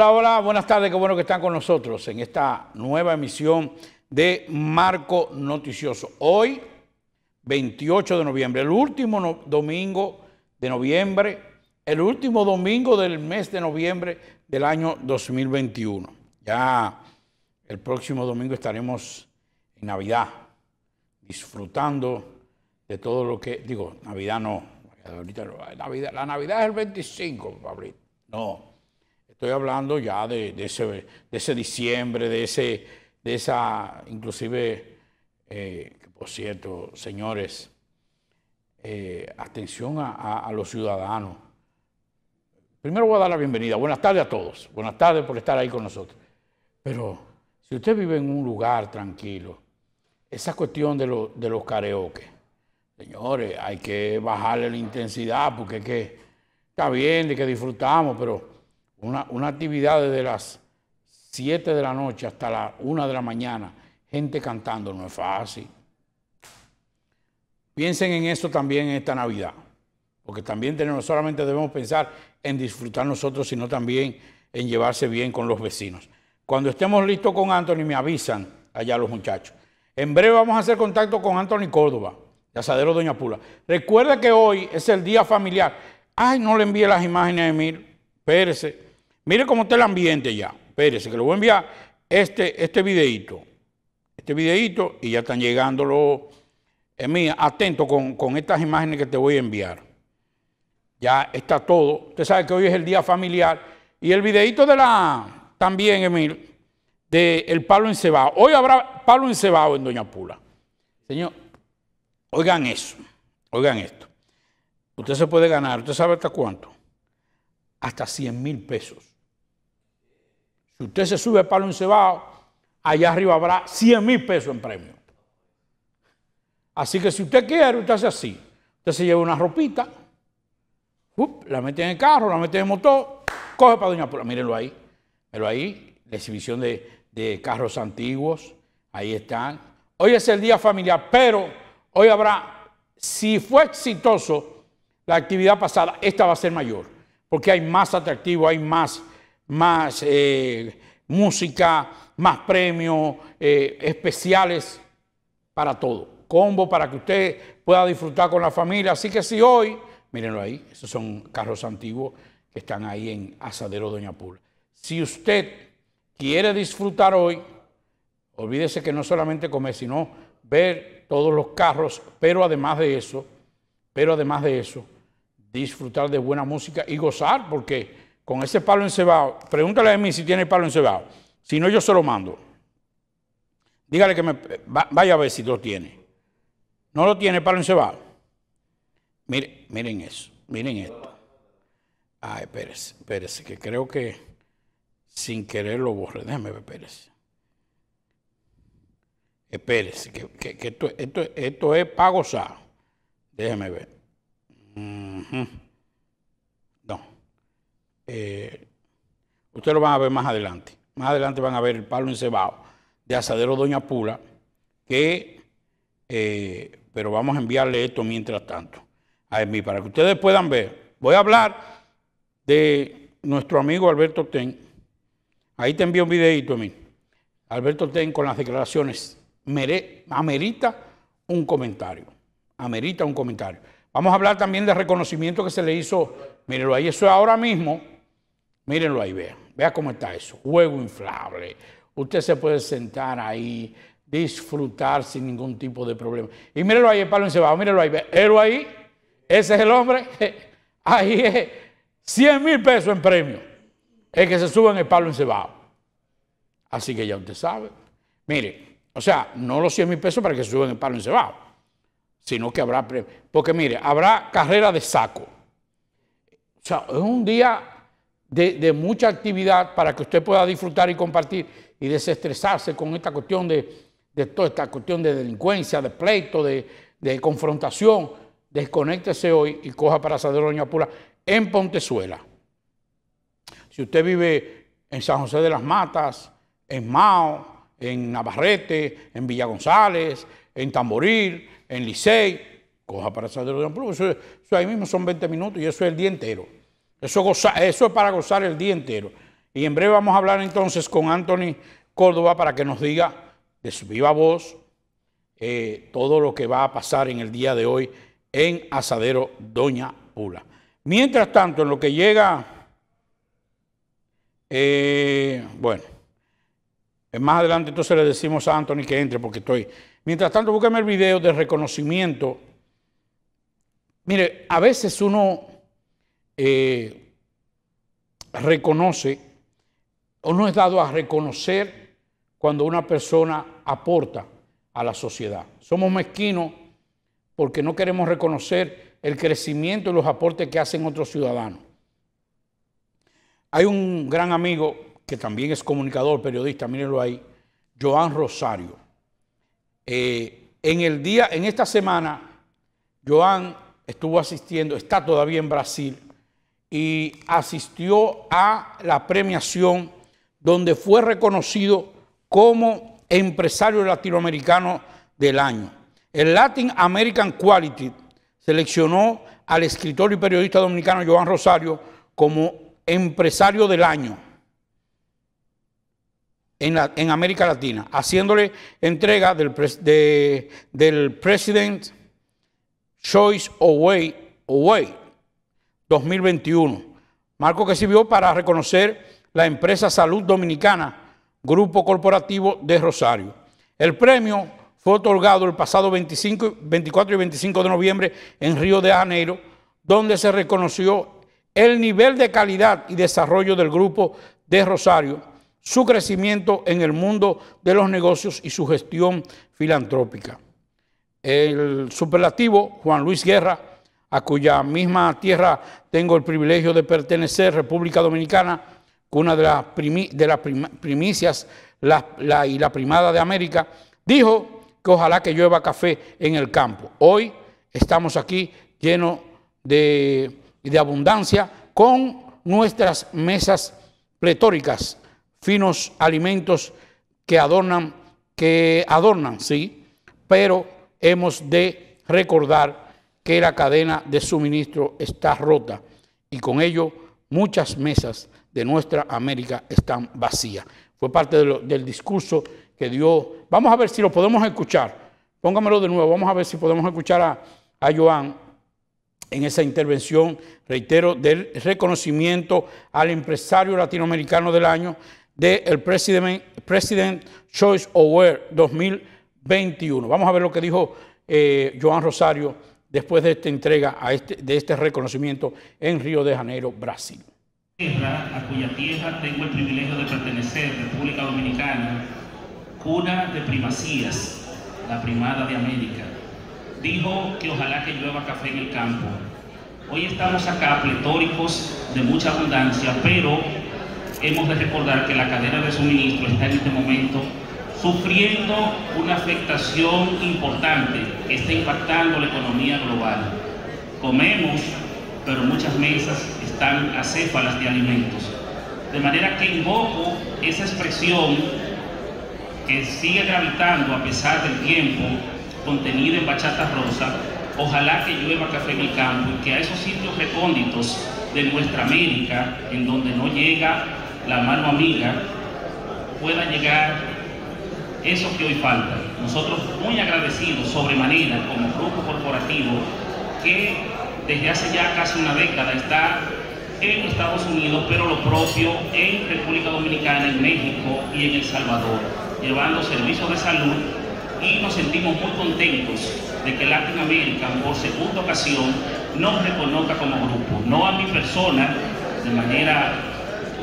Hola, hola, buenas tardes, qué bueno que están con nosotros en esta nueva emisión de Marco Noticioso. Hoy, 28 de noviembre, el último domingo de noviembre, el último domingo del mes de noviembre del año 2021. Ya el próximo domingo estaremos en Navidad, disfrutando de todo lo que, digo, Navidad no, Navidad, la Navidad es el 25, Pablito, no. Estoy hablando ya de, ese, de ese diciembre, de, ese, de esa, inclusive, eh, por cierto, señores, eh, atención a, los ciudadanos. Primero voy a dar la bienvenida. Buenas tardes a todos. Buenas tardes por estar ahí con nosotros. Pero si usted vive en un lugar tranquilo, esa cuestión de, los karaoke, señores, hay que bajarle la intensidad porque que está bien de que disfrutamos, pero una, actividad desde las 7 de la noche hasta la 1 de la mañana, gente cantando, no es fácil. Piensen en eso también en esta Navidad, porque también tenemos, solamente debemos pensar en disfrutar nosotros, sino también en llevarse bien con los vecinos. Cuando estemos listos con Anthony, me avisan allá los muchachos. En breve vamos a hacer contacto con Anthony Córdoba, de Asadero Doña Pula. Recuerda que hoy es el día familiar. Ay, no le envíe las imágenes a Emil, espérese eh. Mire cómo está el ambiente ya. Espérese, que le voy a enviar este, este videíto. Este videito y ya están llegando los... Eh, atento con, estas imágenes que te voy a enviar. Ya está todo. Usted sabe que hoy es el día familiar. Y el videito de la... También, Emil, del de Pablo encebado. Hoy habrá Palo encebado en Doña Pula. Señor, oigan eso. Oigan esto. Usted se puede ganar, usted sabe hasta cuánto. Hasta 100 mil pesos. Si usted se sube para un cebado, allá arriba habrá 100 mil pesos en premio. Así que si usted quiere, usted hace así. Usted se lleva una ropita, la mete en el carro, la mete en el motor, coge para Doña Pula. Mírenlo ahí, mírenlo ahí, la exhibición de, de carros antiguos, ahí están. Hoy es el día familiar, pero hoy habrá, si fue exitoso la actividad pasada, esta va a ser mayor, porque hay más atractivo, hay más más eh, música, más premios eh, especiales para todo. Combo para que usted pueda disfrutar con la familia. Así que si hoy, mírenlo ahí, esos son carros antiguos que están ahí en Asadero Doña Pula. Si usted quiere disfrutar hoy, olvídese que no solamente comer, sino ver todos los carros, pero además de eso, pero además de eso, disfrutar de buena música y gozar, porque con ese palo encebado, pregúntale a mí si tiene el palo encebado. Si no, yo se lo mando. Dígale que me vaya a ver si lo tiene. No lo tiene el palo encebado. Miren, miren eso, miren esto. Ah, espérese, espérese, que creo que sin querer lo borré. Déjame ver, espérese. Espérese, que, esto, es pago SA. Déjeme ver. Eh, ustedes lo van a ver más adelante. Más adelante van a ver el palo encebado de Asadero Doña Pula, que, eh, pero vamos a enviarle esto mientras tanto a mí para que ustedes puedan ver. Voy a hablar de nuestro amigo Alberto Ten. Ahí te envío un videito, mí. Alberto Ten con las declaraciones. amerita un comentario. Amerita un comentario. Vamos a hablar también del reconocimiento que se le hizo. Mírenlo ahí, eso ahora mismo. Mírenlo ahí, vean, Vea cómo está eso. Juego inflable. Usted se puede sentar ahí, disfrutar sin ningún tipo de problema. Y mírenlo ahí, el palo encebado. Mírenlo ahí, vea. ahí. Ese es el hombre. Ahí es 100 mil pesos en premio. El que se suba en el palo encebado. Así que ya usted sabe. Mire, o sea, no los 100 mil pesos para que se en el palo encebado, sino que habrá premio. Porque mire, habrá carrera de saco. O sea, es un día de, mucha actividad para que usted pueda disfrutar y compartir y desestresarse con esta cuestión de, toda esta cuestión de delincuencia, de pleito, de, confrontación. Desconéctese hoy y coja para doña Pula en Pontezuela. Si usted vive en San José de las Matas, en Mao, en Navarrete, en Villa González, en Tamboril, en Licey, coja para San Pula pula. eso ahí mismo son 20 minutos y eso es el día entero. Eso, eso es para gozar el día entero. Y en breve vamos a hablar entonces con Anthony Córdoba para que nos diga de su viva voz eh, todo lo que va a pasar en el día de hoy en Asadero Doña Pula. Mientras tanto, en lo que llega, eh, bueno, más adelante entonces le decimos a Anthony que entre porque estoy. Mientras tanto, búsqueme el video de reconocimiento. Mire, a veces uno eh, reconoce o no es dado a reconocer cuando una persona aporta a la sociedad. Somos mezquinos porque no queremos reconocer el crecimiento y los aportes que hacen otros ciudadanos. Hay un gran amigo que también es comunicador, periodista, mírenlo ahí, Joan Rosario. Eh, en el día, en esta semana, Joan estuvo asistiendo, está todavía en Brasil, y asistió a la premiación donde fue reconocido como empresario latinoamericano del año. El Latin American Quality seleccionó al escritor y periodista dominicano Joan Rosario como empresario del año en, América Latina, haciéndole entrega del, President Choice Away, 2021. Marco que sirvió para reconocer la empresa Salud Dominicana, Grupo Corporativo de Rosario. El premio fue otorgado el pasado 25, 24 y 25 de noviembre en Río de Janeiro, donde se reconoció el nivel de calidad y desarrollo del Grupo de Rosario, su crecimiento en el mundo de los negocios y su gestión filantrópica. El superlativo Juan Luis Guerra a cuya misma tierra tengo el privilegio de pertenecer, República Dominicana, una de las, primicias y la primada de América, dijo que ojalá que llueva café en el campo. Hoy estamos aquí llenos de, de abundancia con nuestras mesas pletóricas, finos alimentos que adornan, que adornan, sí, pero hemos de recordar que la cadena de suministro está rota y con ello muchas mesas de nuestra América están vacías. Fue parte del discurso que dio. Vamos a ver si lo podemos escuchar. Póngamelo de nuevo. Vamos a ver si podemos escuchar a, Joan en esa intervención, reitero, del reconocimiento al empresario latinoamericano del año del presidente President, Choice Award 2021. Vamos a ver lo que dijo eh, Joan Rosario después de esta entrega a este, de este reconocimiento en Río de Janeiro, Brasil. A cuya tierra tengo el privilegio de pertenecer, República Dominicana, cuna de primacías, la primada de América. Dijo que ojalá que llueva café en el campo. Hoy estamos acá pletóricos de mucha abundancia, pero hemos de recordar que la cadena de suministro está en este momento sufriendo una afectación importante que está impactando la economía global. Comemos, pero muchas mesas están acéfalas de alimentos. De manera que invoco esa expresión que sigue gravitando a pesar del tiempo, contenido en bachata rosa, ojalá que llueva café en el campo y que a esos sitios recónditos de nuestra América, en donde no llega la mano amiga, pueda llegar eso que hoy falta. Nosotros muy agradecidos sobremanera como grupo corporativo que desde hace ya casi una década está en Estados Unidos, pero lo propio en República Dominicana, en México y en El Salvador, llevando servicios de salud y nos sentimos muy contentos de que Latinoamérica por segunda ocasión nos reconozca como grupo, no a mi persona de manera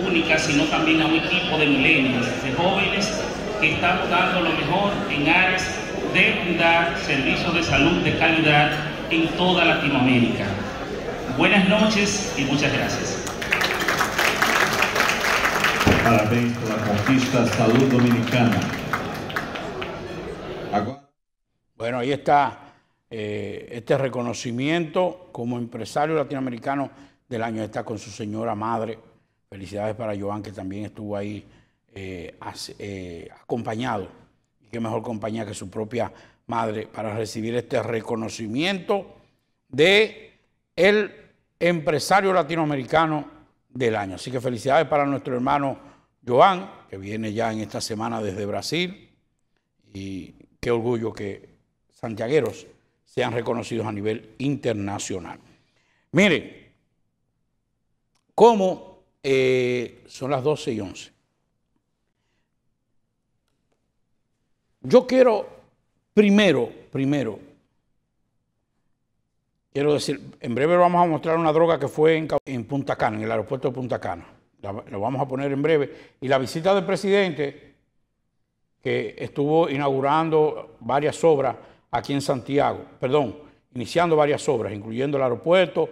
única, sino también a un equipo de milenios, de jóvenes estamos dando lo mejor en áreas de dar servicios de salud de calidad en toda Latinoamérica. Buenas noches y muchas gracias. Parabéns la conquista Salud Dominicana. Bueno, ahí está eh, este reconocimiento como empresario latinoamericano del año. Está con su señora madre. Felicidades para Joan, que también estuvo ahí eh, eh, acompañado. Y qué mejor compañía que su propia madre para recibir este reconocimiento de el empresario latinoamericano del año. Así que felicidades para nuestro hermano Joan, que viene ya en esta semana desde Brasil. Y qué orgullo que santiagueros sean reconocidos a nivel internacional. mire cómo eh, son las 12 y 11. Yo quiero, primero, primero, quiero decir, en breve vamos a mostrar una droga que fue en, Punta Cana, en el aeropuerto de Punta Cana. lo vamos a poner en breve. Y la visita del presidente, que estuvo inaugurando varias obras aquí en Santiago, perdón, iniciando varias obras, incluyendo el aeropuerto.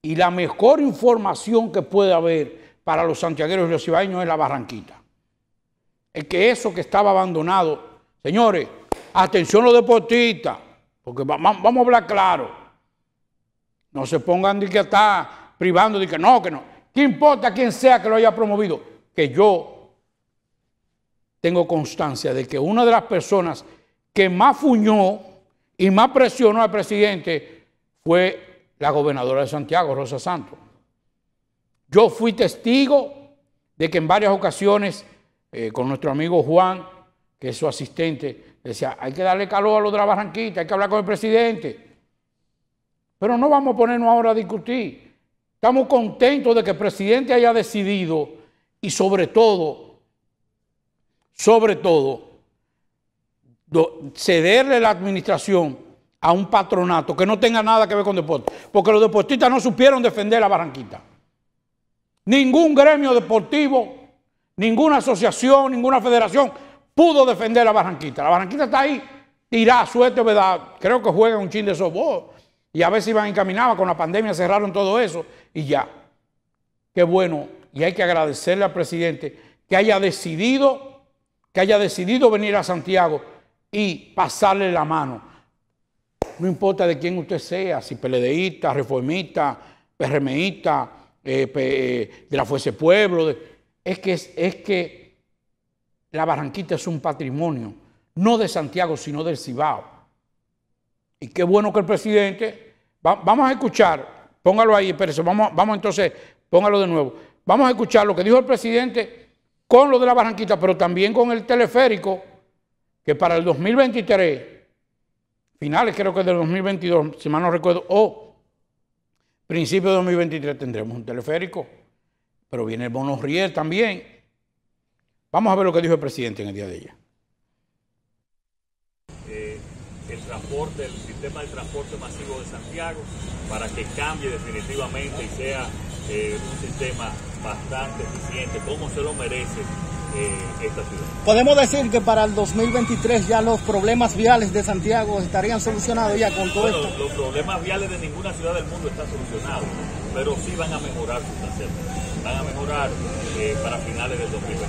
Y la mejor información que puede haber para los santiagueros y los cibaeños es la Barranquita. El que eso que estaba abandonado Señores, atención los deportistas, porque vamos a hablar claro. No se pongan de que está privando, de que no, que no. ¿Qué importa quién sea que lo haya promovido? Que yo tengo constancia de que una de las personas que más fuñó y más presionó al presidente fue la gobernadora de Santiago, Rosa Santos. Yo fui testigo de que en varias ocasiones, eh, con nuestro amigo Juan, que su asistente, decía, hay que darle calor a los de la Barranquita, hay que hablar con el presidente. Pero no vamos a ponernos ahora a discutir. Estamos contentos de que el presidente haya decidido y sobre todo, sobre todo, cederle la administración a un patronato que no tenga nada que ver con deporte. Porque los deportistas no supieron defender la Barranquita. Ningún gremio deportivo, ninguna asociación, ninguna federación pudo defender a Barranquita. La Barranquita está ahí, tirá, suerte, ¿verdad? Creo que juega un chin de softball. Y a ver si iban encaminados, con la pandemia cerraron todo eso y ya. Qué bueno. Y hay que agradecerle al presidente que haya decidido, que haya decidido venir a Santiago y pasarle la mano. No importa de quién usted sea, si peledeísta, reformista, PRMista, eh, eh, de la Fuese Pueblo, es que es que la Barranquita es un patrimonio, no de Santiago, sino del Cibao. Y qué bueno que el presidente, vamos a escuchar, póngalo ahí, Pérez, vamos, vamos entonces, póngalo de nuevo. Vamos a escuchar lo que dijo el presidente con lo de la Barranquita, pero también con el teleférico, que para el 2023, finales creo que del 2022, si mal no recuerdo, o principio de 2023 tendremos un teleférico, pero viene el Bono Riel también. Vamos a ver lo que dijo el presidente en el día de ella. Eh, el transporte, el sistema de transporte masivo de Santiago, para que cambie definitivamente y sea eh, un sistema bastante eficiente, como se lo merece eh, esta ciudad. Podemos decir que para el 2023 ya los problemas viales de Santiago estarían solucionados ya con todo esto. Los problemas viales de ninguna ciudad del mundo están solucionados pero sí van a mejorar sustancialmente. Van a mejorar eh, para finales del 2020.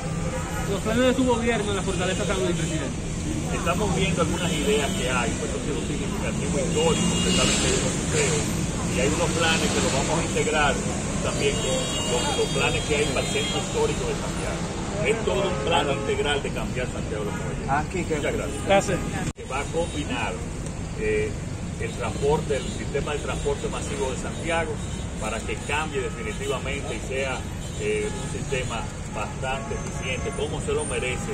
¿Los planes de su gobierno en la fortaleza Carlos del presidente? Estamos viendo algunas ideas que hay, pues eso es significativo histórico, especialmente de los museos. Y hay unos planes que los vamos a integrar también con los, planes que hay para el centro histórico de Santiago. Es todo un plan integral de cambiar Santiago de Aquí, que... Muchas gracias. gracias. va a combinar eh, el transporte, el sistema de transporte masivo de Santiago para que cambie definitivamente y sea eh, un sistema bastante eficiente, como se lo merece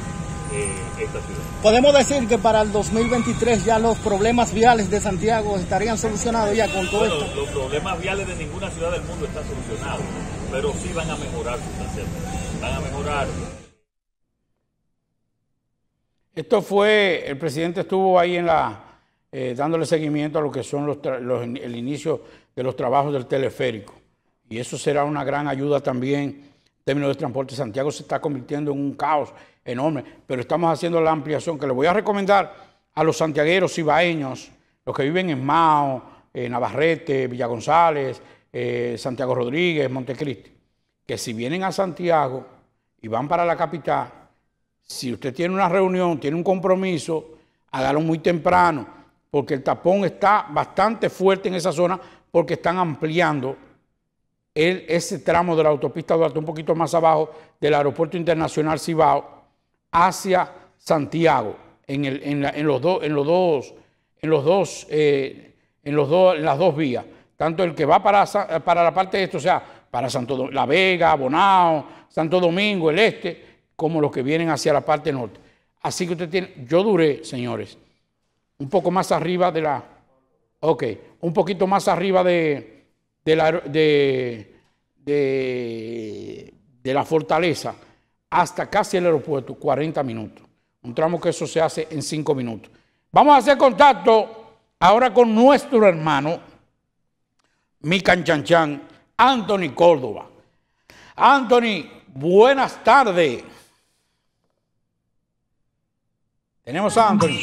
eh, esta ciudad. Podemos decir que para el 2023 ya los problemas viales de Santiago estarían solucionados ya con todo esto. Los problemas viales de ninguna ciudad del mundo están solucionados, pero sí van a mejorar sustancialmente, van a mejorar. Esto fue, el presidente estuvo ahí en la, eh, dándole seguimiento a lo que son los, los el inicio de los trabajos del teleférico. Y eso será una gran ayuda también en términos de transporte. Santiago se está convirtiendo en un caos enorme, pero estamos haciendo la ampliación que le voy a recomendar a los santiagueros y baeños... los que viven en Mao, en Navarrete, Villa González, eh, Santiago Rodríguez, Montecristi, que si vienen a Santiago y van para la capital, si usted tiene una reunión, tiene un compromiso, hágalo muy temprano, porque el tapón está bastante fuerte en esa zona porque están ampliando ese tramo de la autopista Duarte, un poquito más abajo del Aeropuerto Internacional Cibao, hacia Santiago, en, los, dos en los dos, en los dos, eh, en los dos en las dos vías, tanto el que va para, para la parte de esto, o sea, para Santo La Vega, Bonao, Santo Domingo, el este, como los que vienen hacia la parte norte. Así que usted tiene, yo duré, señores, un poco más arriba de la, ok, un poquito más arriba de, de, la, de, la fortaleza hasta casi el aeropuerto, 40 minutos. Un tramo que eso se hace en 5 minutos. Vamos a hacer contacto ahora con nuestro hermano, mi canchanchan, Anthony Córdoba. Anthony, buenas tardes. Tenemos a Anthony.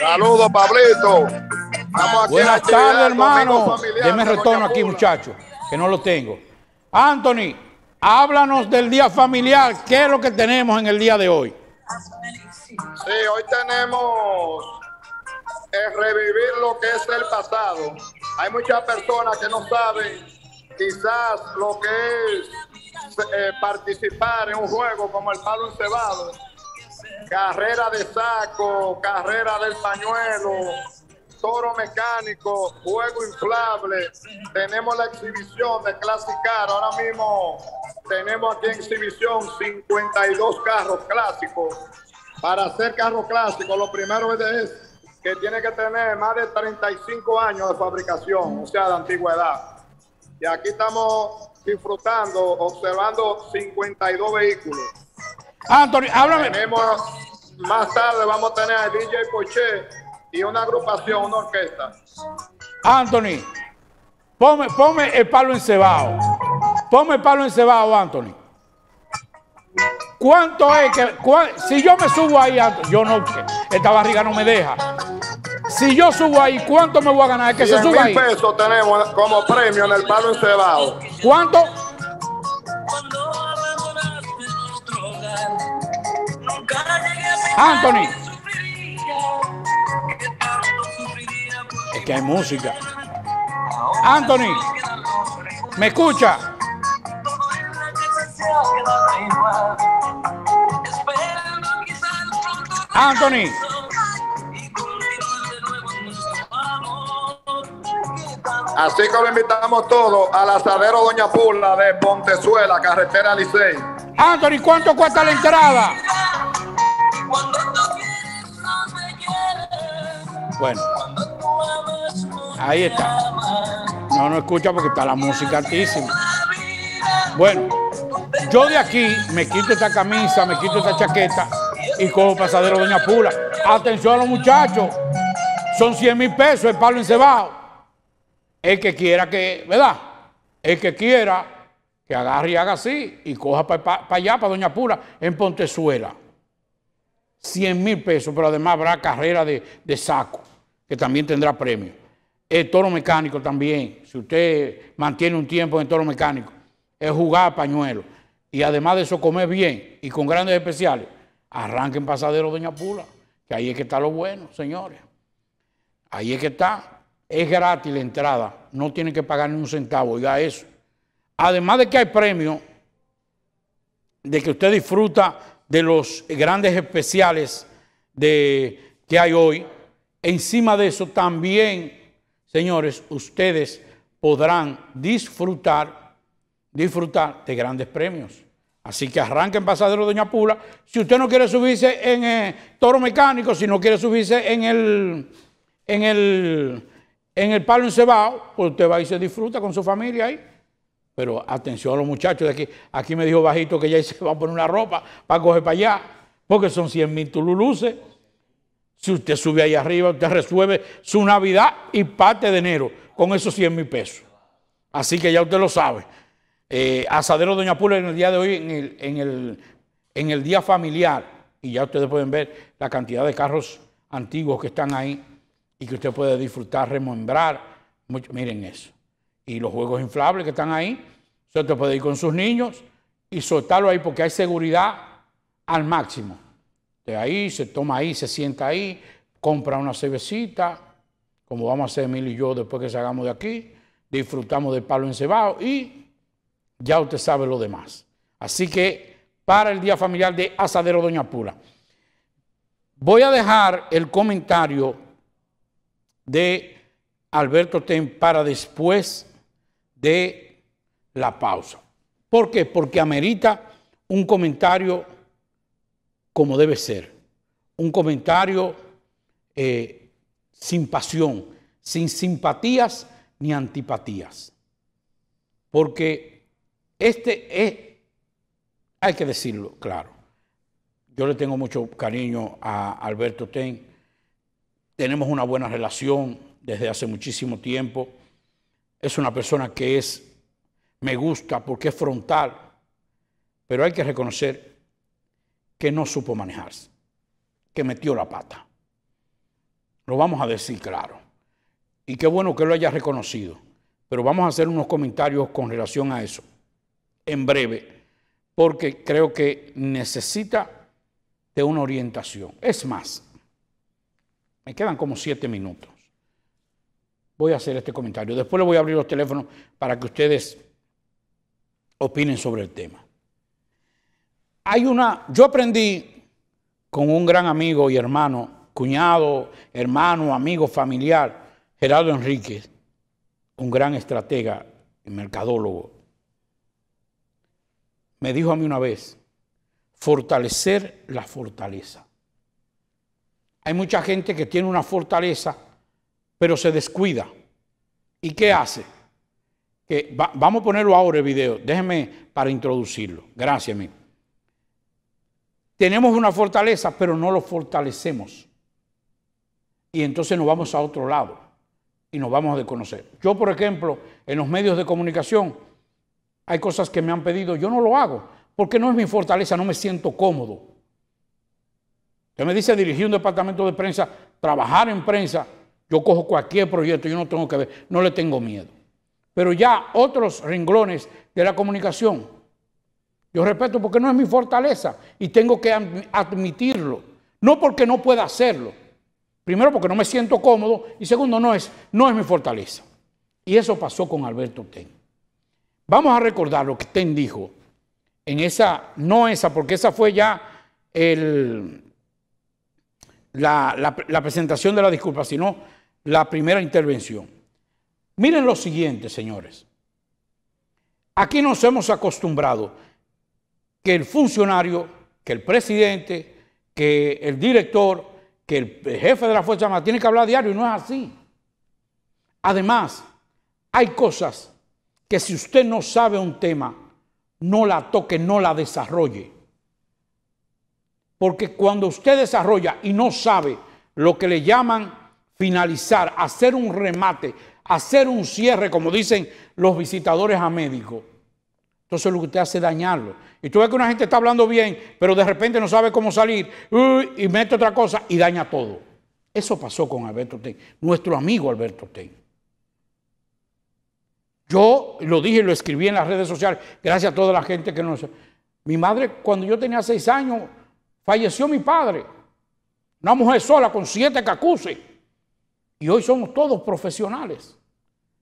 Saludos, Pablito. Buenas tardes, hermano. me retorno aquí, muchachos, que no lo tengo. Anthony, háblanos del día familiar. ¿Qué es lo que tenemos en el día de hoy? Sí, hoy tenemos Es revivir lo que es el pasado. Hay muchas personas que no saben quizás lo que es eh, participar en un juego como el palo cebado carrera de saco, carrera del pañuelo, toro mecánico, juego inflable. Tenemos la exhibición de Classic Car. Ahora mismo tenemos aquí en exhibición 52 carros clásicos. Para hacer carros clásicos, lo primero es que tiene que tener más de 35 años de fabricación, o sea, de antigüedad. Y aquí estamos disfrutando, observando 52 vehículos. Antonio, háblame. Tenemos, más tarde vamos a tener a DJ poche y una agrupación, una orquesta. Anthony, ponme, ponme el palo encebado. Ponme el palo en encebado, Anthony. ¿Cuánto es que.? si yo me subo ahí, yo no, esta barriga no me deja. Si yo subo ahí, ¿cuánto me voy a ganar? Que se suba ahí. pesos tenemos como premio en el palo encebado. ¿Cuánto? Anthony hay música. Anthony, ¿me escucha? Anthony. Así que lo invitamos todos al asadero Doña Pula de Pontezuela, carretera Licey. Anthony, ¿cuánto cuesta la entrada? Bueno. Ahí está. No, no escucha porque está la música altísima. Bueno, yo de aquí me quito esta camisa, me quito esta chaqueta y cojo pasadero Doña Pula. Atención a los muchachos. Son 100 mil pesos el palo encebado. El que quiera que, ¿verdad? El que quiera que agarre y haga así y coja para allá, para Doña Pula, en Pontezuela. 100 mil pesos, pero además habrá carrera de saco, que también tendrá premio. El toro mecánico también, si usted mantiene un tiempo en el toro mecánico, es jugar pañuelo. Y además de eso, comer bien y con grandes especiales. Arranquen pasadero Doña Pula, que ahí es que está lo bueno, señores. Ahí es que está. Es gratis la entrada, no tienen que pagar ni un centavo, oiga eso. Además de que hay premio, de que usted disfruta de los grandes especiales de, que hay hoy, encima de eso también señores, ustedes podrán disfrutar, disfrutar de grandes premios. Así que arranquen pasadero Doña Pula. Si usted no quiere subirse en eh, toro mecánico, si no quiere subirse en el, en el, en el palo encebado, pues usted va y se disfruta con su familia ahí. Pero atención a los muchachos de aquí. Aquí me dijo bajito que ya se va a poner una ropa para coger para allá, porque son 100 mil tululuces. Si usted sube ahí arriba, usted resuelve su Navidad y parte de enero con esos 100 mil pesos. Así que ya usted lo sabe. Eh, asadero Doña Pula en el día de hoy, en el, día familiar. Y ya ustedes pueden ver la cantidad de carros antiguos que están ahí y que usted puede disfrutar, remembrar. miren eso. Y los juegos inflables que están ahí. Usted puede ir con sus niños y soltarlo ahí porque hay seguridad al máximo de ahí, se toma ahí, se sienta ahí, compra una cervecita, como vamos a hacer Emilio y yo después que salgamos de aquí, disfrutamos de palo en encebado y ya usted sabe lo demás. Así que para el día familiar de Asadero Doña Pula. Voy a dejar el comentario de Alberto Ten para después de la pausa. ¿Por qué? Porque amerita un comentario como debe ser. Un comentario eh, sin pasión, sin simpatías ni antipatías. Porque este es, hay que decirlo claro, yo le tengo mucho cariño a Alberto Ten, tenemos una buena relación desde hace muchísimo tiempo, es una persona que es, me gusta porque es frontal, pero hay que reconocer que no supo manejarse, que metió la pata. Lo vamos a decir claro. Y qué bueno que lo haya reconocido. Pero vamos a hacer unos comentarios con relación a eso, en breve, porque creo que necesita de una orientación. Es más, me quedan como siete minutos. Voy a hacer este comentario. Después le voy a abrir los teléfonos para que ustedes opinen sobre el tema. Hay una, yo aprendí con un gran amigo y hermano, cuñado, hermano, amigo, familiar, Gerardo Enríquez, un gran estratega y mercadólogo. Me dijo a mí una vez, fortalecer la fortaleza. Hay mucha gente que tiene una fortaleza, pero se descuida. ¿Y qué hace? Que vamos a ponerlo ahora el video. Déjenme para introducirlo. Gracias, amigo. Tenemos una fortaleza, pero no lo fortalecemos. Y entonces nos vamos a otro lado y nos vamos a desconocer. Yo, por ejemplo, en los medios de comunicación, hay cosas que me han pedido, yo no lo hago, porque no es mi fortaleza, no me siento cómodo. Usted me dice dirigir un departamento de prensa, trabajar en prensa, yo cojo cualquier proyecto, yo no tengo que ver, no le tengo miedo. Pero ya otros renglones de la comunicación, yo respeto porque no es mi fortaleza y tengo que admitirlo. No porque no pueda hacerlo. Primero porque no me siento cómodo y segundo no es, no es mi fortaleza. Y eso pasó con Alberto Ten. Vamos a recordar lo que Ten dijo en esa, no esa, porque esa fue ya la, la presentación de la disculpa, sino la primera intervención. Miren lo siguiente, señores. Aquí nos hemos acostumbrado que el funcionario, que el presidente, que el director, que el jefe de la Fuerza Armada tiene que hablar diario y no es así. Además, hay cosas que si usted no sabe un tema, no la toque, no la desarrolle. Porque cuando usted desarrolla y no sabe lo que le llaman finalizar, hacer un remate, hacer un cierre, como dicen los visitadores a médicos, entonces lo que te hace dañarlo. Y tú ves que una gente está hablando bien, pero de repente no sabe cómo salir y mete otra cosa y daña todo. Eso pasó con Alberto Ten, nuestro amigo Alberto Ten. Yo lo dije y lo escribí en las redes sociales, gracias a toda la gente que nos... Mi madre, cuando yo tenía seis años, falleció mi padre. Una mujer sola con siete cacuces. Y hoy somos todos profesionales.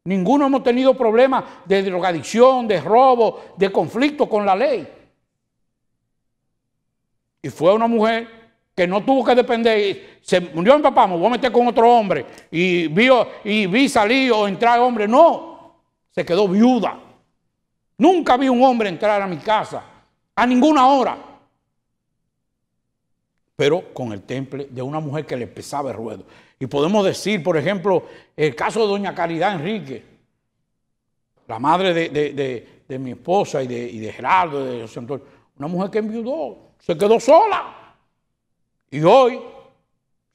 Ninguno hemos tenido problemas de drogadicción, de robo, de conflicto con la ley. Y fue una mujer que no tuvo que depender. Se murió mi papá, me voy a meter con otro hombre. Y vi, y vi salir o entrar hombre. No, se quedó viuda. Nunca vi un hombre entrar a mi casa, a ninguna hora pero con el temple de una mujer que le pesaba el ruedo. Y podemos decir, por ejemplo, el caso de doña Caridad Enrique, la madre de, mi esposa y de, y de Gerardo, de José Antonio, una mujer que enviudó, se quedó sola. Y hoy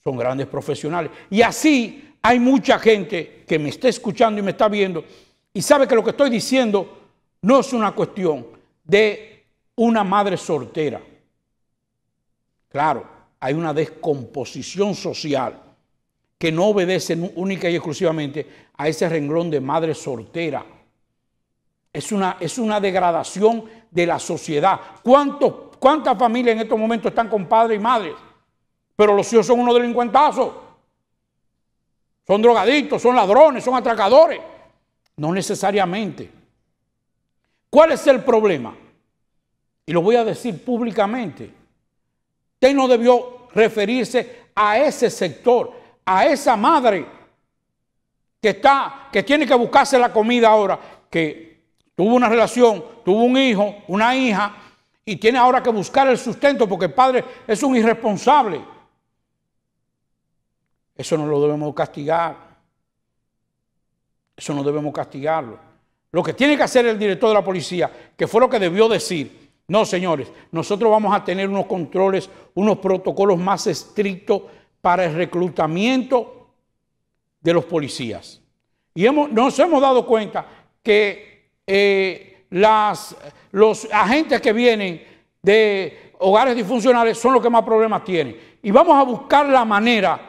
son grandes profesionales. Y así hay mucha gente que me está escuchando y me está viendo y sabe que lo que estoy diciendo no es una cuestión de una madre soltera. Claro, hay una descomposición social que no obedece única y exclusivamente a ese renglón de madre soltera. Es una, es una degradación de la sociedad. ¿Cuántas familias en estos momentos están con padres y madres? Pero los hijos son unos delincuentazos. Son drogadictos, son ladrones, son atracadores. No necesariamente. ¿Cuál es el problema? Y lo voy a decir públicamente. Usted no debió referirse a ese sector, a esa madre que está, que tiene que buscarse la comida ahora, que tuvo una relación, tuvo un hijo, una hija, y tiene ahora que buscar el sustento porque el padre es un irresponsable. Eso no lo debemos castigar. Eso no debemos castigarlo. Lo que tiene que hacer el director de la policía, que fue lo que debió decir, no, señores, nosotros vamos a tener unos controles, unos protocolos más estrictos para el reclutamiento de los policías. Y hemos, nos hemos dado cuenta que eh, las, los agentes que vienen de hogares disfuncionales son los que más problemas tienen. Y vamos a buscar la manera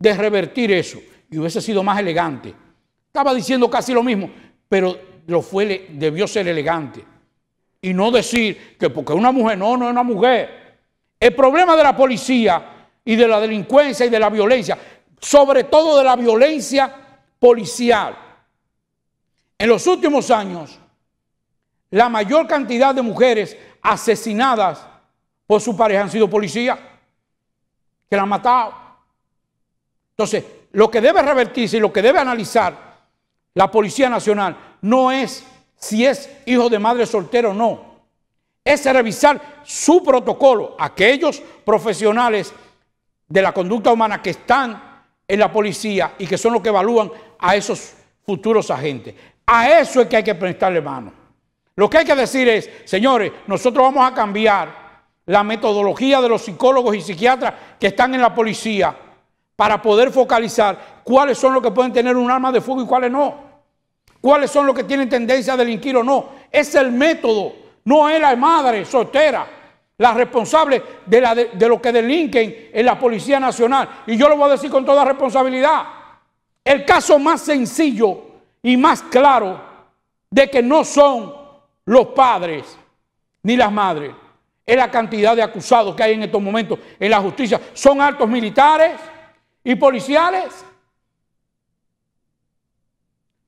de revertir eso. Y hubiese sido más elegante. Estaba diciendo casi lo mismo, pero lo debió ser elegante y no decir que porque una mujer no, no es una mujer. El problema de la policía y de la delincuencia y de la violencia, sobre todo de la violencia policial. En los últimos años, la mayor cantidad de mujeres asesinadas por su pareja han sido policías que la han matado. Entonces, lo que debe revertirse y lo que debe analizar la Policía Nacional no es si es hijo de madre soltera o no. Es revisar su protocolo. Aquellos profesionales de la conducta humana que están en la policía y que son los que evalúan a esos futuros agentes. A eso es que hay que prestarle mano. Lo que hay que decir es, señores, nosotros vamos a cambiar la metodología de los psicólogos y psiquiatras que están en la policía para poder focalizar cuáles son los que pueden tener un arma de fuego y cuáles no cuáles son los que tienen tendencia a delinquir o no. Es el método, no es la madre soltera, la responsable de, la lo que delinquen en la Policía Nacional. Y yo lo voy a decir con toda responsabilidad. El caso más sencillo y más claro de que no son los padres ni las madres es la cantidad de acusados que hay en estos momentos en la justicia. Son altos militares y policiales.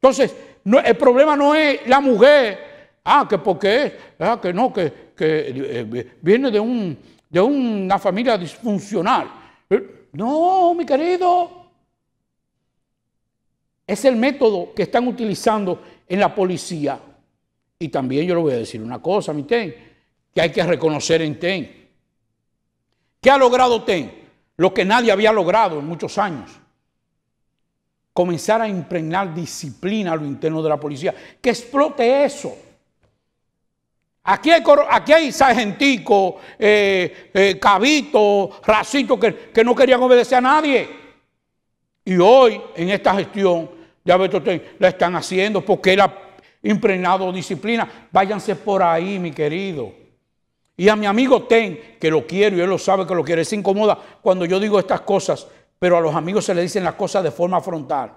Entonces, no, el problema no es la mujer. Ah, que porque ah, que no, que, eh, eh, viene de, de una familia disfuncional. Eh, no, mi querido. Es el método que están utilizando en la policía. Y también yo le voy a decir una cosa, mi TEN, que hay que reconocer en TEN. ¿Qué ha logrado TEN? Lo que nadie había logrado en muchos años comenzar a impregnar disciplina a lo interno de la policía, que explote eso. Aquí hay, aquí hay sargentico, eh, eh, cabito, racito que, no querían obedecer a nadie. Y hoy, en esta gestión ya Alberto Ten, la están haciendo porque él ha impregnado disciplina. Váyanse por ahí, mi querido. Y a mi amigo Ten, que lo quiero y él lo sabe que lo quiere, se incomoda cuando yo digo estas cosas pero a los amigos se le dicen las cosas de forma frontal.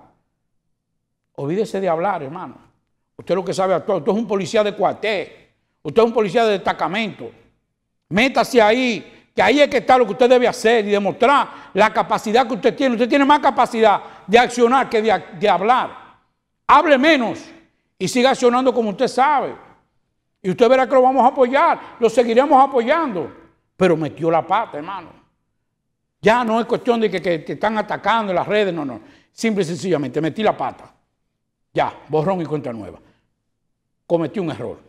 Olvídese de hablar, hermano. Usted lo que sabe actuar. Usted es un policía de cuartel. Usted es un policía de destacamento. Métase ahí, que ahí es que está lo que usted debe hacer y demostrar la capacidad que usted tiene. Usted tiene más capacidad de accionar que de, de hablar. Hable menos y siga accionando como usted sabe. Y usted verá que lo vamos a apoyar, lo seguiremos apoyando. Pero metió la pata, hermano. Ya no es cuestión de que, te están atacando en las redes, no, no. Simple y sencillamente, metí la pata. Ya, borrón y cuenta nueva. Cometí un error.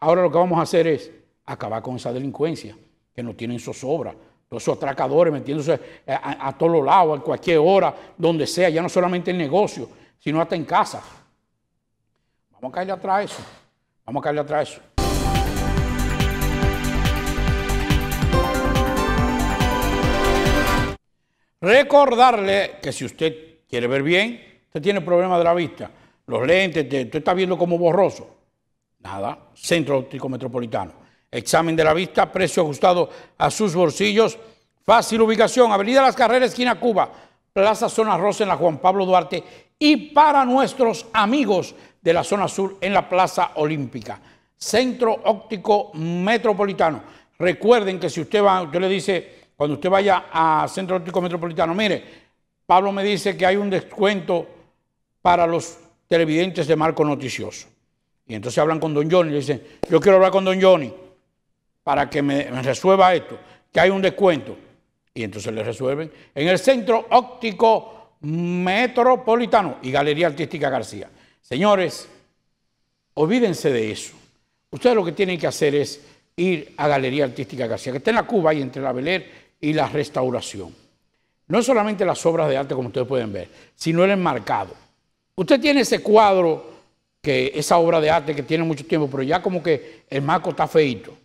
Ahora lo que vamos a hacer es acabar con esa delincuencia, que no tienen zozobra. Todos esos atracadores metiéndose a, todos lados, a cualquier hora, donde sea, ya no solamente en negocio, sino hasta en casa. Vamos a caerle atrás a eso. Vamos a caerle atrás a eso. Recordarle que si usted quiere ver bien, usted tiene problemas de la vista, los lentes, usted está viendo como borroso. Nada, Centro Óptico Metropolitano. Examen de la vista, precio ajustado a sus bolsillos. Fácil ubicación, Avenida Las Carreras, esquina Cuba, Plaza Zona Rosa en la Juan Pablo Duarte y para nuestros amigos de la zona sur en la Plaza Olímpica. Centro Óptico Metropolitano. Recuerden que si usted va, usted le dice cuando usted vaya a Centro Óptico Metropolitano, mire, Pablo me dice que hay un descuento para los televidentes de Marco Noticioso. Y entonces hablan con don Johnny y le dicen, yo quiero hablar con don Johnny para que me, resuelva esto, que hay un descuento. Y entonces le resuelven en el Centro Óptico Metropolitano y Galería Artística García. Señores, olvídense de eso. Ustedes lo que tienen que hacer es ir a Galería Artística García, que está en la Cuba y entre la Beler y la restauración. No solamente las obras de arte, como ustedes pueden ver, sino el enmarcado. Usted tiene ese cuadro, que esa obra de arte que tiene mucho tiempo, pero ya como que el marco está feito.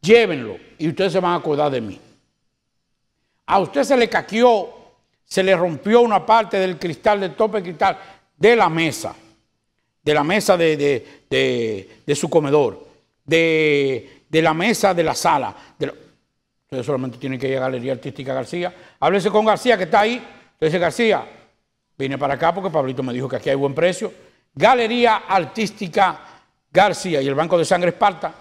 Llévenlo y ustedes se van a acordar de mí. A usted se le caqueó, se le rompió una parte del cristal, del tope de cristal, de la mesa, de la mesa de, de, de, su comedor, de, la mesa de la sala. Ustedes solamente tienen que ir a Galería Artística García. Háblese con García, que está ahí. Le dice, García, vine para acá porque Pablito me dijo que aquí hay buen precio. Galería Artística García y el Banco de Sangre Esparta.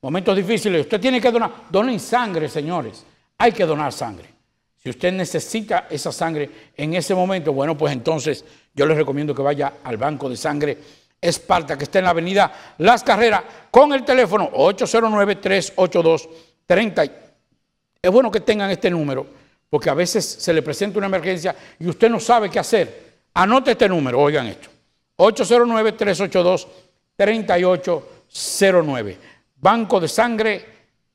Momentos difíciles. Usted tiene que donar. Donen sangre, señores. Hay que donar sangre. Si usted necesita esa sangre en ese momento, bueno, pues entonces yo les recomiendo que vaya al Banco de Sangre Esparta, que está en la avenida Las Carreras, con el teléfono 809-382-30. Es bueno que tengan este número, porque a veces se le presenta una emergencia y usted no sabe qué hacer. Anote este número, oigan esto. 809-382-3809. Banco de Sangre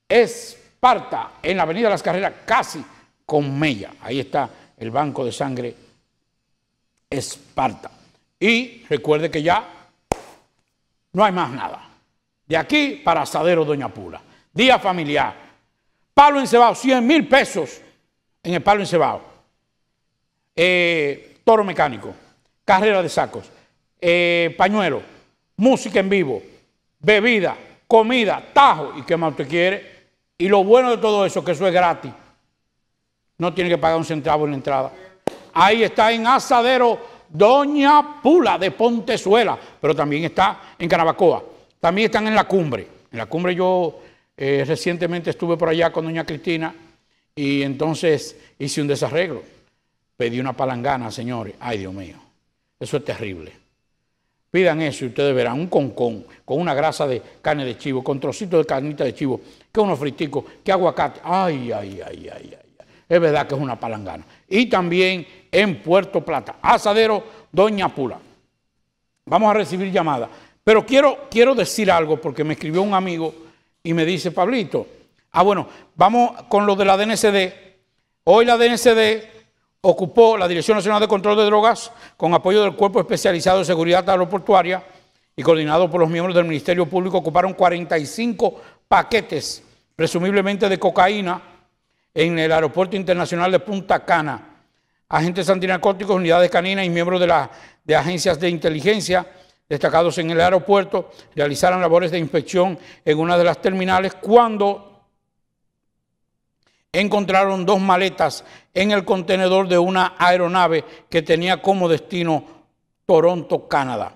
Esparta, en la Avenida Las Carreras, casi con Mella. Ahí está el Banco de Sangre Esparta. Y recuerde que ya no hay más nada. De aquí para Asadero Doña Pula. Día familiar palo encebado, 100 mil pesos en el palo en Eh, toro mecánico, carrera de sacos, eh, pañuelo, música en vivo, bebida, comida, tajo y qué más usted quiere. Y lo bueno de todo eso que eso es gratis. No tiene que pagar un centavo en la entrada. Ahí está en Asadero Doña Pula de Pontezuela, pero también está en Carabacoa. También están en la cumbre. En la cumbre yo eh, recientemente estuve por allá con doña Cristina y entonces hice un desarreglo. Pedí una palangana, señores. Ay, Dios mío, eso es terrible. Pidan eso y ustedes verán un concón con una grasa de carne de chivo, con trocitos de carnita de chivo, que unos friticos, que aguacate. Ay, ay, ay, ay, Es verdad que es una palangana. Y también en Puerto Plata, asadero Doña Pula. Vamos a recibir llamada. Pero quiero, quiero decir algo porque me escribió un amigo y me dice, Pablito, ah, bueno, vamos con lo de la DNCD. Hoy la DNCD ocupó la Dirección Nacional de Control de Drogas con apoyo del Cuerpo Especializado de Seguridad Aeroportuaria y coordinado por los miembros del Ministerio Público, ocuparon 45 paquetes, presumiblemente de cocaína, en el Aeropuerto Internacional de Punta Cana. Agentes antinarcóticos, unidades caninas y miembros de, de agencias de inteligencia destacados en el aeropuerto realizaron labores de inspección en una de las terminales cuando encontraron dos maletas en el contenedor de una aeronave que tenía como destino Toronto, Canadá.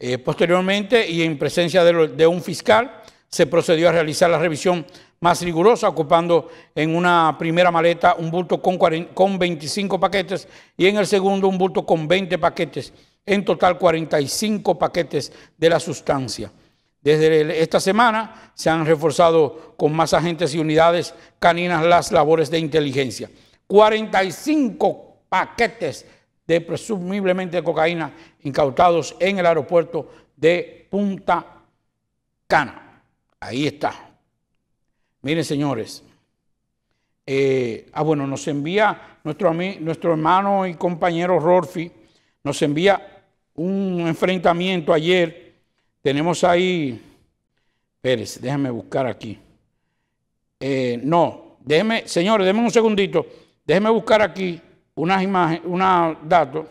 Eh, posteriormente, y en presencia de, un fiscal, se procedió a realizar la revisión más rigurosa, ocupando en una primera maleta un bulto con, con 25 paquetes y en el segundo un bulto con 20 paquetes en total 45 paquetes de la sustancia. Desde esta semana se han reforzado con más agentes y unidades caninas las labores de inteligencia. 45 paquetes de presumiblemente cocaína incautados en el aeropuerto de Punta Cana. Ahí está. Miren, señores. Eh, ah, bueno, nos envía nuestro, nuestro hermano y compañero Rolfi, nos envía un enfrentamiento ayer. Tenemos ahí, Pérez, déjame buscar aquí. Eh, no, déjeme, señores, déjenme un segundito. Déjeme buscar aquí unas imágenes, unos datos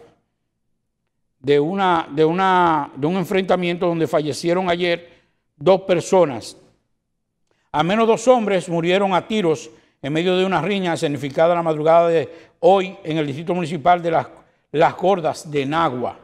de, una, de, una, de un enfrentamiento donde fallecieron ayer dos personas. Al menos dos hombres murieron a tiros en medio de una riña escenificada la madrugada de hoy en el distrito municipal de Las, Las Gordas de Nagua.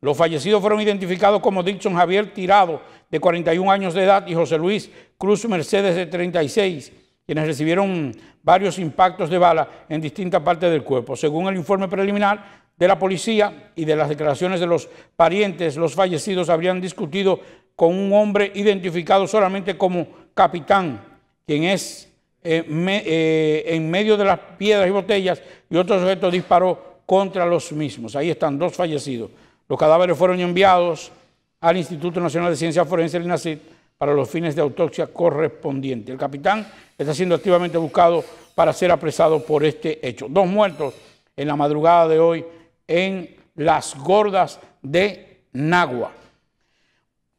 Los fallecidos fueron identificados como Dixon Javier Tirado, de 41 años de edad, y José Luis Cruz Mercedes, de 36, quienes recibieron varios impactos de bala en distintas partes del cuerpo. Según el informe preliminar de la policía y de las declaraciones de los parientes, los fallecidos habrían discutido con un hombre identificado solamente como capitán, quien es eh, eh, en medio de las piedras y botellas y otro sujeto disparó contra los mismos. Ahí están dos fallecidos. Los cadáveres fueron enviados al Instituto Nacional de Ciencias Forenses, el INACID, para los fines de autopsia correspondiente. El capitán está siendo activamente buscado para ser apresado por este hecho. Dos muertos en la madrugada de hoy en las gordas de Nagua.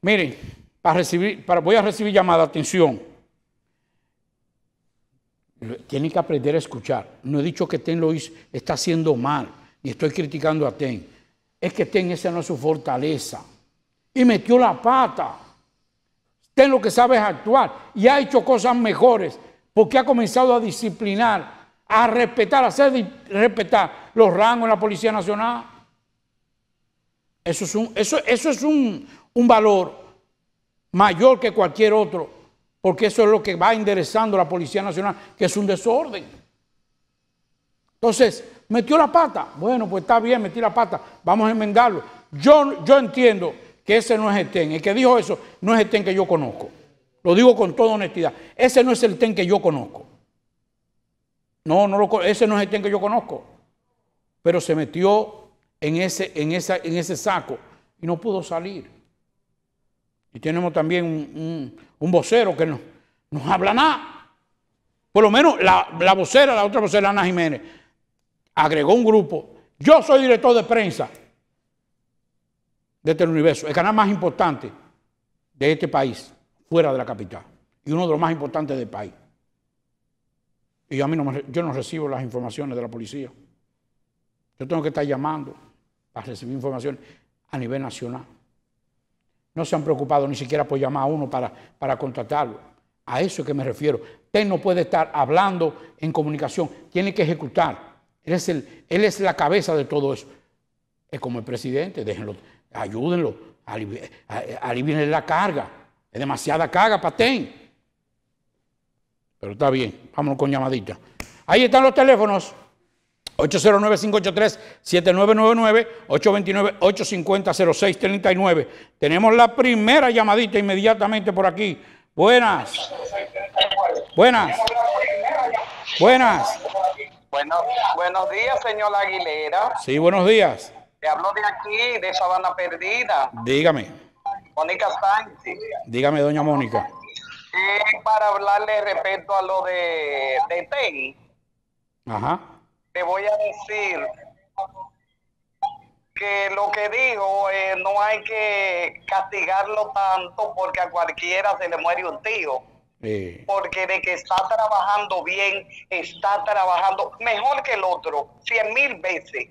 Miren, para recibir, para, voy a recibir llamada, atención. Tienen que aprender a escuchar. No he dicho que TEN lo está haciendo mal, y estoy criticando a TEN es que Ten esa no su fortaleza. Y metió la pata. Ten lo que sabe es actuar. Y ha hecho cosas mejores. Porque ha comenzado a disciplinar, a respetar, a hacer respetar los rangos en la Policía Nacional. Eso es un, eso, eso es un, un valor mayor que cualquier otro. Porque eso es lo que va enderezando la Policía Nacional, que es un desorden. Entonces, Metió la pata. Bueno, pues está bien, metí la pata. Vamos a enmendarlo. Yo, yo entiendo que ese no es el TEN. El que dijo eso no es el TEN que yo conozco. Lo digo con toda honestidad. Ese no es el TEN que yo conozco. No, no lo, ese no es el TEN que yo conozco. Pero se metió en ese, en, en ese saco y no pudo salir. Y tenemos también un, vocero que no, nos habla nada. Por lo menos la, la vocera, la otra vocera, Ana Jiménez, agregó un grupo. Yo soy director de prensa de Teleuniverso, este el canal más importante de este país, fuera de la capital, y uno de los más importantes del país. Y a mí no, yo no recibo las informaciones de la policía. Yo tengo que estar llamando para recibir información a nivel nacional. No se han preocupado ni siquiera por llamar a uno para, para contratarlo. A eso es que me refiero. Usted no puede estar hablando en comunicación, tiene que ejecutar. Él es, el, él es la cabeza de todo eso. Es como el presidente, déjenlo, ayúdenlo, la carga. Es demasiada carga, patén. Pero está bien, vamos con llamadita. Ahí están los teléfonos. 809-583-7999, 829-850-0639. Tenemos la primera llamadita inmediatamente por aquí. Buenas. Buenas. Buenas. Bueno, buenos días, señor Aguilera. Sí, buenos días. Te hablo de aquí, de Sabana Perdida. Dígame. Mónica Sánchez. Dígame, doña Mónica. Eh, para hablarle respecto a lo de, de Ajá. Te voy a decir que lo que digo eh, no hay que castigarlo tanto porque a cualquiera se le muere un tío. Porque de que está trabajando bien, está trabajando mejor que el otro, cien mil veces.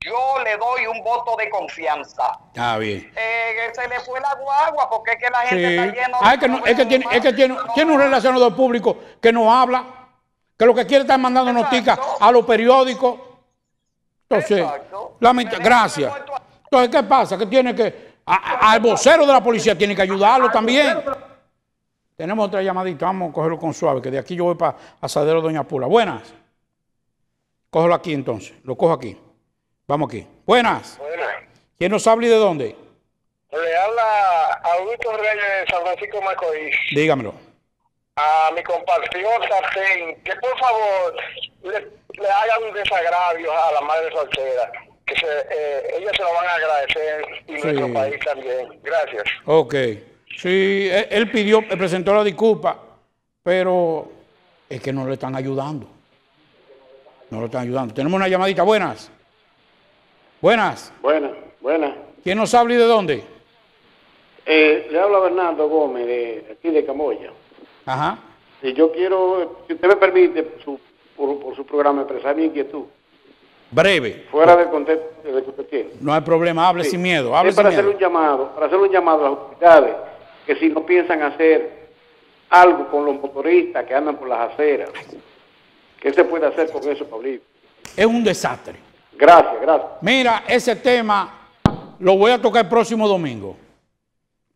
Yo le doy un voto de confianza. Ah, bien. Eh, se le fue la guagua porque es que la gente está llena ah, es que, tiene, es que tiene, un relacionado público que no habla, que lo que quiere estar mandando noticias a los periódicos. Entonces, gracias. Entonces, ¿qué pasa? Que tiene que, al vocero de la policía tiene que ayudarlo también. Tenemos otra llamadita, vamos a cogerlo con suave, que de aquí yo voy para Asadero Doña Pula. Buenas. Cógelo aquí entonces, lo cojo aquí. Vamos aquí. Buenas. Buenas. ¿Quién nos habla y de dónde? Le habla Augusto Reyes de San Francisco Macorís. Dígamelo. A mi compatriota Sartén, que por favor le, haga un desagravio a la madre soltera. Que se, eh, ellas se lo van a agradecer y nuestro país también. Gracias. Ok. Sí, e, él, pidió, eh, presentó la disculpa, pero es que no le están ayudando. No lo están ayudando. Tenemos una llamadita. Buenas. Buenas. Buenas, buenas. ¿Quién nos habla y de dónde? Eh, le habla Bernardo Gómez, de aquí de Camoya. Ajá. Y yo quiero, si usted me permite, por, su programa, expresar mi inquietud. Breve. Fuera del contexto que usted tiene. No hay problema, hable sin miedo. Hable para hacer un llamado, para hacer un llamado a las autoridades que si no piensan hacer algo con los motoristas que andan por las aceras, ¿qué se puede hacer con eso, Pablito? Es un desastre. Gracias, gracias. Mira, ese tema lo voy a tocar el próximo domingo,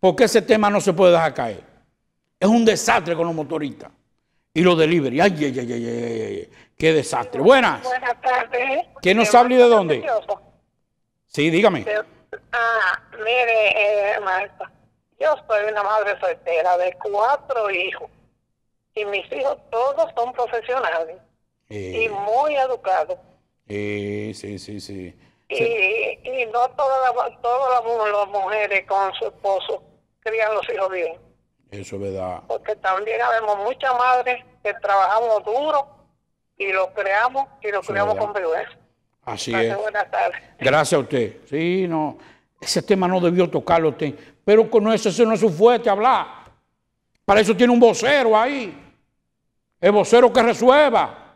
porque ese tema no se puede dejar caer. Es un desastre con los motoristas y los delivery. Ay, ay, ay, ay, ay, qué desastre. Buenas. Buenas tardes. ¿Quién nos habla y de dónde? Sí, dígame. Ah, mire, eh, Marta. Yo soy una madre soltera de cuatro hijos y mis hijos todos son profesionales y eh. muy educados. Eh, sí, sí, sí. Y, y no todas las mujeres con su esposo crían los hijos bien. Eso es verdad. Porque también habemos muchas madres que trabajamos duro y lo creamos y lo creamos con vergüenza Así es. Buenas tardes. Gracias a usted. Sí, no, ese tema no debió tocarlo usted pero con eso, no es su fuerte hablar. Para eso tiene un vocero ahí. El vocero que resuelva.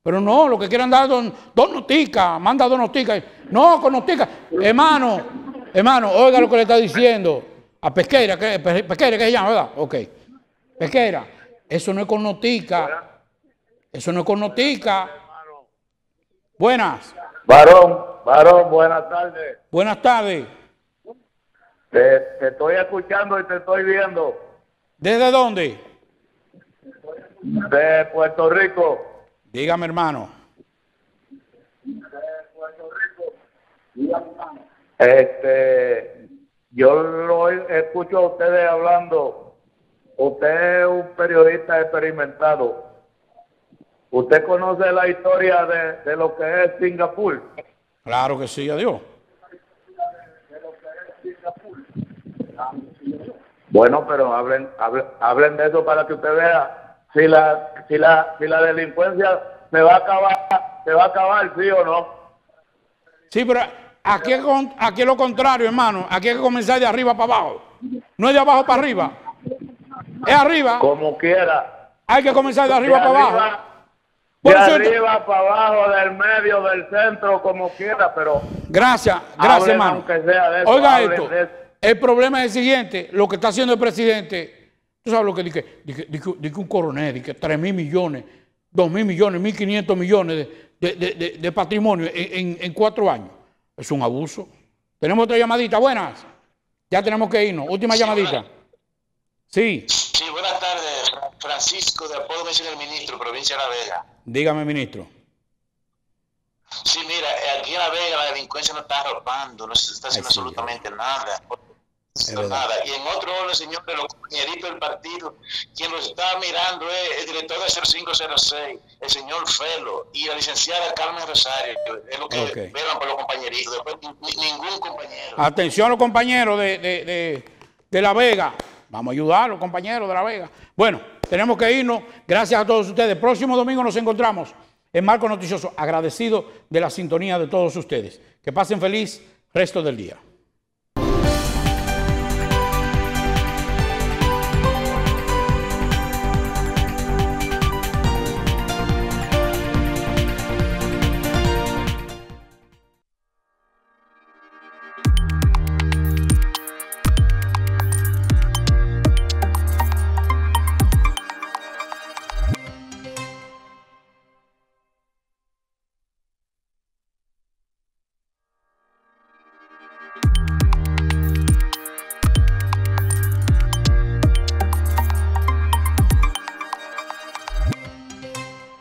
Pero no, lo que quieran dar don, don notica, manda dos notica No, con notica. Hermano, hermano, oiga lo que le está diciendo. A Pesquera, que, Pesquera, que se ¿verdad? Ok. Pesquera, eso no es con notica. Eso no es con notica. Buenas. Varón, varón, buenas tardes. Buenas tardes. Te, estoy escuchando y te estoy viendo. ¿Desde dónde? De Puerto Rico. Dígame, hermano. De Puerto Rico. Dígame, Este, yo lo escucho a ustedes hablando. Usted es un periodista experimentado. ¿Usted conoce la historia de, de lo que es Singapur? Claro que sí, adiós. Bueno, pero hablen, hablen, de eso para que usted vea si la, si la, si la delincuencia se va a acabar, se va a acabar, sí o no. Sí, pero aquí es, lo contrario, hermano. Aquí hay que comenzar de arriba para abajo. No es de abajo para arriba. Es arriba. Como quiera. Hay que comenzar de arriba para abajo. De arriba para abajo, del medio, del centro, como quiera, pero. Gracias, gracias, hermano. Oiga esto. El problema es el siguiente, lo que está haciendo el presidente, tú sabes lo que dije, dije, un coronel, dije 3 mil millones, 2 mil millones, 1.500 millones de, patrimonio en, cuatro años. Es un abuso. Tenemos otra llamadita, buenas. Ya tenemos que irnos. Última llamadita. Sí. Sí, buenas tardes. Francisco de Apodo el Ministro, provincia de La Vega. Dígame, ministro. Sí, mira, eh, aquí en La Vega la delincuencia no está robando, no se está haciendo absolutamente nada y en otro orden, señor, de los compañeritos del partido, quien lo está mirando es el director de 0506, el señor Felo y la licenciada Carmen Rosario. Es lo que okay. por los compañeritos. ningún compañero. Atención, los compañeros de, de, de, de La Vega. Vamos a ayudar a los compañeros de La Vega. Bueno, tenemos que irnos. Gracias a todos ustedes. Próximo domingo nos encontramos en Marco Noticioso. Agradecido de la sintonía de todos ustedes. Que pasen feliz resto del día.